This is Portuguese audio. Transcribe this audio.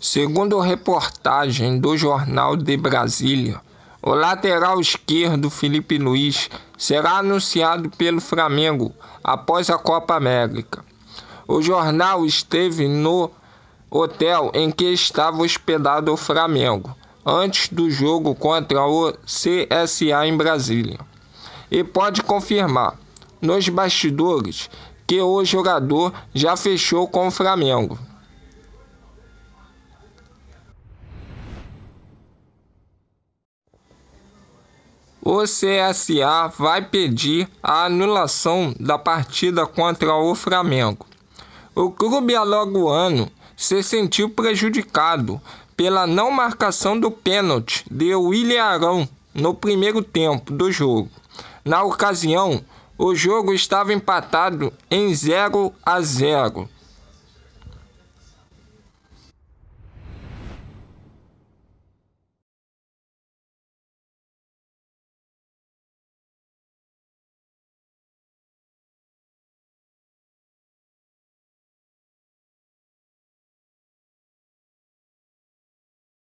Segundo reportagem do Jornal de Brasília, o lateral esquerdo Felipe Luiz será anunciado pelo Flamengo após a Copa América. O jornal esteve no hotel em que estava hospedado o Flamengo antes do jogo contra o CSA em Brasília. E pode confirmar nos bastidores que o jogador já fechou com o Flamengo. o CSA vai pedir a anulação da partida contra o Flamengo. O clube alagoano se sentiu prejudicado pela não marcação do pênalti de William Arão no primeiro tempo do jogo. Na ocasião, o jogo estava empatado em 0 a 0